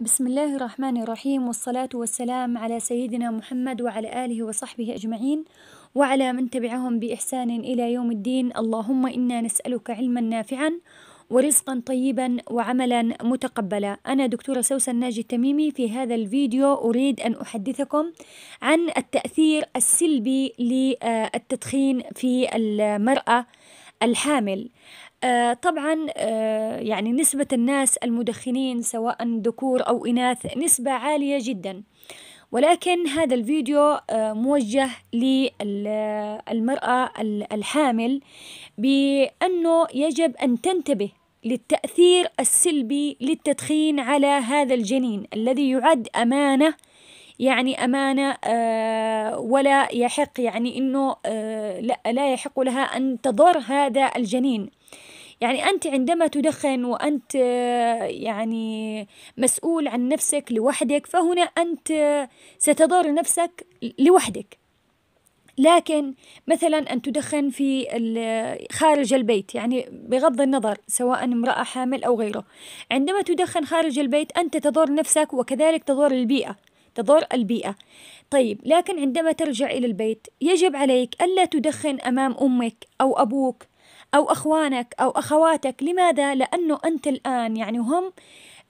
بسم الله الرحمن الرحيم والصلاة والسلام على سيدنا محمد وعلى آله وصحبه أجمعين وعلى من تبعهم بإحسان إلى يوم الدين اللهم إنا نسألك علما نافعا ورزقا طيبا وعملا متقبلا أنا دكتورة سوسن ناجي التميمي في هذا الفيديو أريد أن أحدثكم عن التأثير السلبي للتدخين في المرأة الحامل آه، طبعا آه، يعني نسبة الناس المدخنين سواء ذكور أو إناث نسبة عالية جدا ولكن هذا الفيديو آه، موجه للمرأة الحامل بأنه يجب أن تنتبه للتأثير السلبي للتدخين على هذا الجنين الذي يعد أمانة يعني أمانة ولا يحق يعني أنه لا يحق لها أن تضر هذا الجنين يعني أنت عندما تدخن وأنت آه، يعني مسؤول عن نفسك لوحدك فهنا أنت آه، ستضر نفسك لوحدك لكن مثلا أن تدخن في آه، خارج البيت يعني بغض النظر سواء امرأة حامل أو غيره عندما تدخن خارج البيت أنت تضر نفسك وكذلك تضر البيئة تضر البيئة طيب لكن عندما ترجع إلى البيت يجب عليك ألا تدخن أمام أمك أو أبوك أو أخوانك أو أخواتك لماذا؟ لأنه أنت الآن يعني هم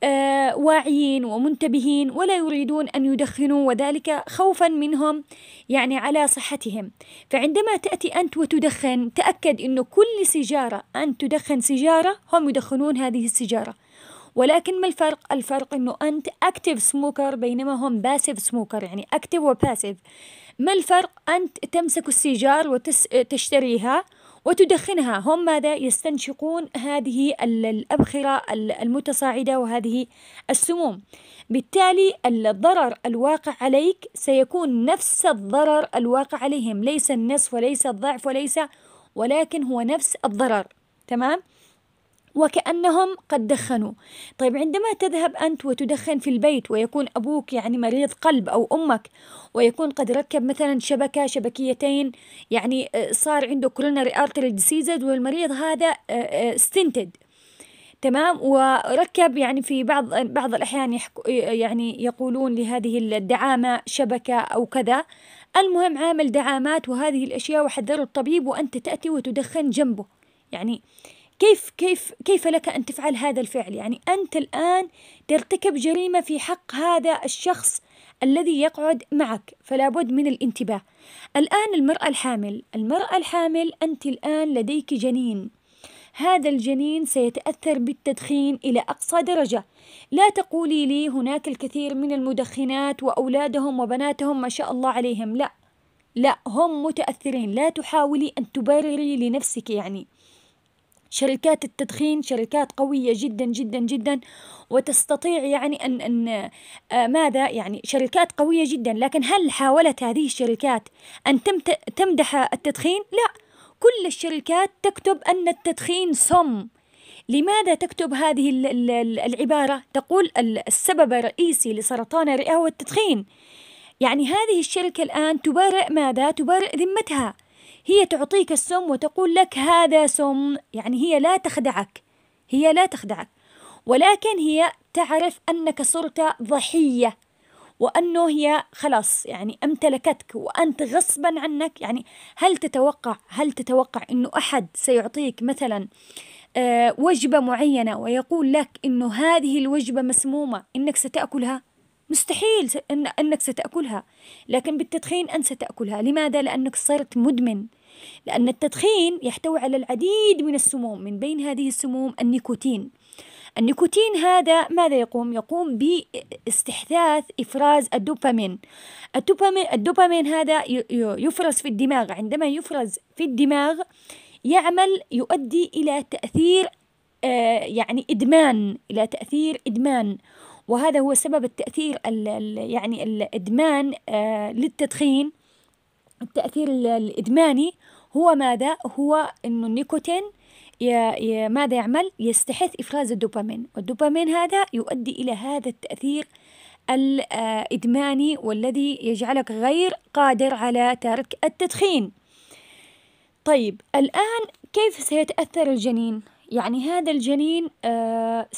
آه، واعيين ومنتبهين ولا يريدون أن يدخنوا وذلك خوفا منهم يعني على صحتهم فعندما تأتي أنت وتدخن تأكد أنه كل سيجارة أنت تدخن سيجارة هم يدخنون هذه السيجارة ولكن ما الفرق؟ الفرق أنه أنت أكتف سموكر بينما هم باسف سموكر يعني أكتف وباسف ما الفرق؟ أنت تمسك السيجار وتشتريها وتس... وتدخنها هم ماذا يستنشقون هذه الأبخرة المتصاعدة وهذه السموم بالتالي الضرر الواقع عليك سيكون نفس الضرر الواقع عليهم ليس النصف وليس الضعف وليس ولكن هو نفس الضرر تمام؟ وكأنهم قد دخنوا طيب عندما تذهب أنت وتدخن في البيت ويكون أبوك يعني مريض قلب أو أمك ويكون قد ركب مثلا شبكة شبكيتين يعني آه، صار عنده كوروناري ارتري ديسيزز والمريض هذا استنتد آه، آه، تمام وركب يعني في بعض بعض الاحيان يحكو يعني يقولون لهذه الدعامه شبكه او كذا المهم عامل دعامات وهذه الاشياء وحذره الطبيب وانت تاتي وتدخن جنبه يعني آه كيف كيف كيف لك أن تفعل هذا الفعل يعني أنت الآن ترتكب جريمة في حق هذا الشخص الذي يقعد معك فلا بد من الانتباه الآن المرأة الحامل المرأة الحامل أنت الآن لديك جنين هذا الجنين سيتأثر بالتدخين إلى أقصى درجة لا تقولي لي هناك الكثير من المدخنات وأولادهم وبناتهم ما شاء الله عليهم لا لا هم متأثرين لا تحاولي أن تبرري لنفسك يعني شركات التدخين شركات قوية جدا جدا جدا وتستطيع يعني أن, أن آه، ماذا يعني شركات قوية جدا لكن هل حاولت هذه الشركات أن تمدح التدخين؟ لا كل الشركات تكتب أن التدخين سم لماذا تكتب هذه العبارة؟ تقول السبب الرئيسي لسرطان الرئة هو التدخين يعني هذه الشركة الآن تبارئ ماذا؟ تبارئ ذمتها هي تعطيك السم وتقول لك هذا سم يعني هي لا تخدعك هي لا تخدعك ولكن هي تعرف أنك صرت ضحية وأنه هي خلاص يعني امتلكتك وأنت غصبا عنك يعني هل تتوقع هل تتوقع أنه أحد سيعطيك مثلا أه وجبة معينة ويقول لك أنه هذه الوجبة مسمومة أنك ستأكلها مستحيل أنك ستأكلها لكن بالتدخين أنت ستأكلها لماذا؟ لأنك صرت مدمن لأن التدخين يحتوي على العديد من السموم من بين هذه السموم النيكوتين النيكوتين هذا ماذا يقوم؟ يقوم باستحداث إفراز الدوبامين الدوبامين, الدوبامين هذا يفرز في الدماغ عندما يفرز في الدماغ يعمل يؤدي إلى تأثير آه، يعني إدمان إلى تأثير إدمان وهذا هو سبب التأثير الـ يعني الإدمان آه، للتدخين التأثير الإدماني هو ماذا؟ هو إنه النيكوتين ماذا يعمل؟ يستحث إفراز الدوبامين والدوبامين هذا يؤدي إلى هذا التأثير الإدماني والذي يجعلك غير قادر على ترك التدخين طيب الآن كيف سيتأثر الجنين؟ يعني هذا الجنين آه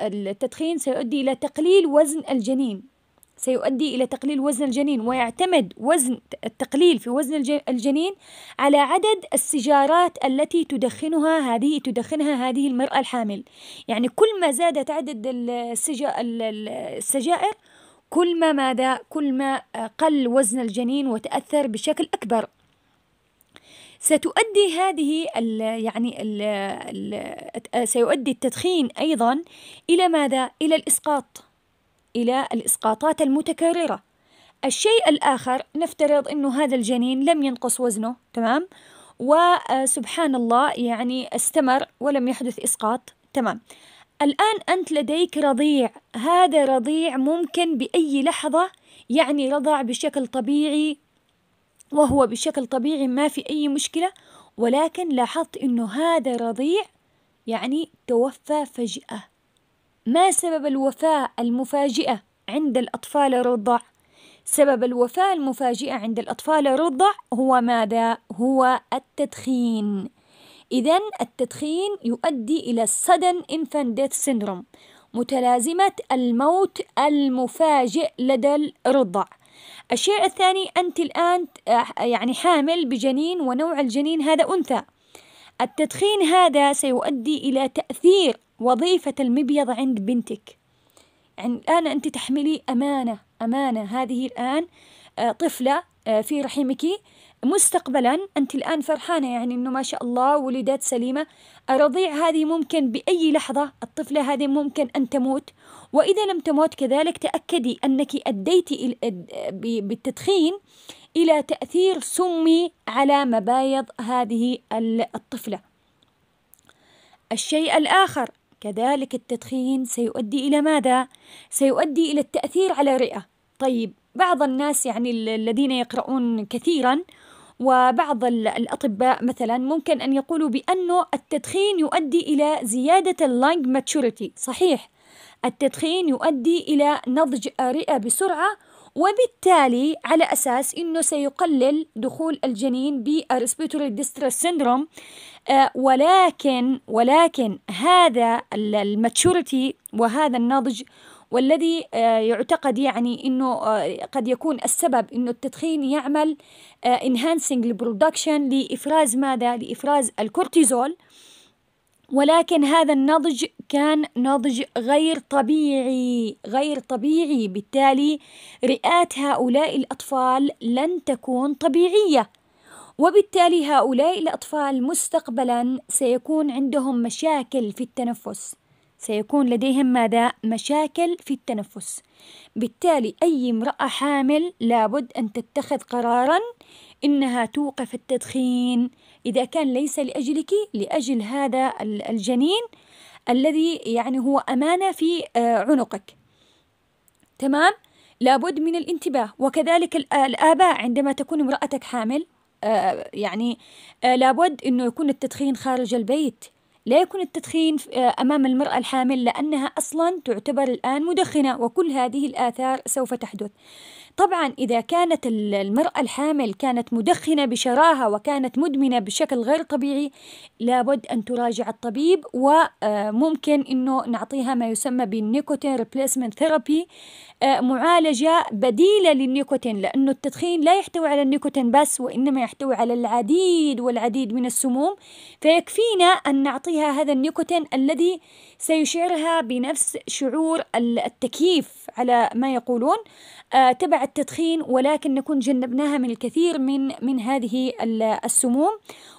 التدخين سيؤدي إلى تقليل وزن الجنين سيؤدي إلى تقليل وزن الجنين ويعتمد وزن التقليل في وزن الجنين على عدد السيجارات التي تدخنها هذه تدخنها هذه المرأة الحامل يعني كل ما زادت عدد السجائر كل ما ماذا كل ما قل وزن الجنين وتأثر بشكل أكبر ستؤدي هذه الـ يعني الـ الـ سيؤدي التدخين أيضا إلى ماذا إلى الإسقاط إلى الإسقاطات المتكررة الشيء الآخر نفترض أنه هذا الجنين لم ينقص وزنه تمام وسبحان آه، الله يعني استمر ولم يحدث إسقاط تمام الآن أنت لديك رضيع هذا رضيع ممكن بأي لحظة يعني رضع بشكل طبيعي وهو بشكل طبيعي ما في أي مشكلة ولكن لاحظت أنه هذا رضيع يعني توفى فجأة ما سبب الوفاة المفاجئة عند الأطفال الرضع؟ سبب الوفاة المفاجئة عند الأطفال الرضع هو ماذا؟ هو التدخين إذا التدخين يؤدي إلى sudden infant death syndrome متلازمة الموت المفاجئ لدى الرضع الشيء الثاني أنت الآن يعني حامل بجنين ونوع الجنين هذا أنثى التدخين هذا سيؤدي إلى تأثير وظيفة المبيض عند بنتك يعني الآن أنت تحملي أمانة أمانة هذه الآن آه، طفلة آه، في رحمك مستقبلا أنت الآن فرحانة يعني أنه ما شاء الله ولدت سليمة الرضيع هذه ممكن بأي لحظة الطفلة هذه ممكن أن تموت وإذا لم تموت كذلك تأكدي أنك أديتي بالتدخين إلى تأثير سمي على مبايض هذه الطفلة الشيء الآخر كذلك التدخين سيؤدي إلى ماذا؟ سيؤدي إلى التأثير على الرئة طيب بعض الناس يعني الذين يقرؤون كثيرا وبعض الأطباء مثلا ممكن أن يقولوا بأنه التدخين يؤدي إلى زيادة اللانج ماتشوريتي صحيح التدخين يؤدي إلى نضج الرئة بسرعة وبالتالي على أساس أنه سيقلل دخول الجنين بالريسبيتوري ديسترس سيندروم آه، ولكن ولكن هذا الماتشورتي وهذا النضج والذي آه، يعتقد يعني انه آه، قد يكون السبب انه التدخين يعمل انهانسنج البرودكشن لافراز ماذا لافراز الكورتيزول ولكن هذا النضج كان نضج غير طبيعي غير طبيعي بالتالي رئات هؤلاء الأطفال لن تكون طبيعية وبالتالي هؤلاء الأطفال مستقبلا سيكون عندهم مشاكل في التنفس سيكون لديهم ماذا؟ مشاكل في التنفس بالتالي أي امرأة حامل لابد أن تتخذ قراراً إنها توقف التدخين إذا كان ليس لأجلك لأجل هذا الجنين الذي يعني هو أمانة في آه، عنقك تمام لابد من الانتباه وكذلك الآباء عندما تكون امرأتك حامل آه، يعني آه، لابد أنه يكون التدخين خارج البيت لا يكون التدخين أمام المرأة الحامل لأنها أصلا تعتبر الآن مدخنة وكل هذه الآثار سوف تحدث طبعا إذا كانت المرأة الحامل كانت مدخنة بشراهة وكانت مدمنة بشكل غير طبيعي لابد أن تراجع الطبيب وممكن آه، أنه نعطيها ما يسمى بالنيكوتين ريبليسمنت ثيرابي آه، معالجة بديلة للنيكوتين لأنه التدخين لا يحتوي على النيكوتين بس وإنما يحتوي على العديد والعديد من السموم فيكفينا أن نعطيها هذا النيكوتين الذي سيشعرها بنفس شعور التكييف على ما يقولون آه، تبع التدخين ولكن نكون جنبناها من الكثير من من هذه السموم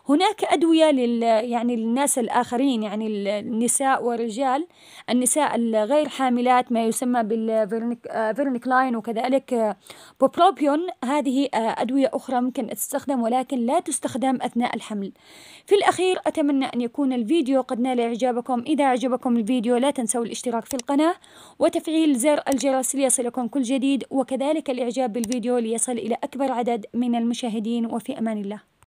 هناك أدوية لل يعني للناس الآخرين يعني النساء والرجال النساء الغير حاملات ما يسمى لاين وكذلك بوبروبيون آه، هذه آه، أدوية أخرى ممكن تستخدم ولكن لا تستخدم أثناء الحمل في الأخير أتمنى أن يكون الفيديو قد نال إعجابكم إذا أعجبكم الفيديو لا تنسوا الاشتراك في القناة وتفعيل زر الجرس ليصلكم كل جديد وكذلك الإعجاب بالفيديو ليصل إلى أكبر عدد من المشاهدين وفي أمان الله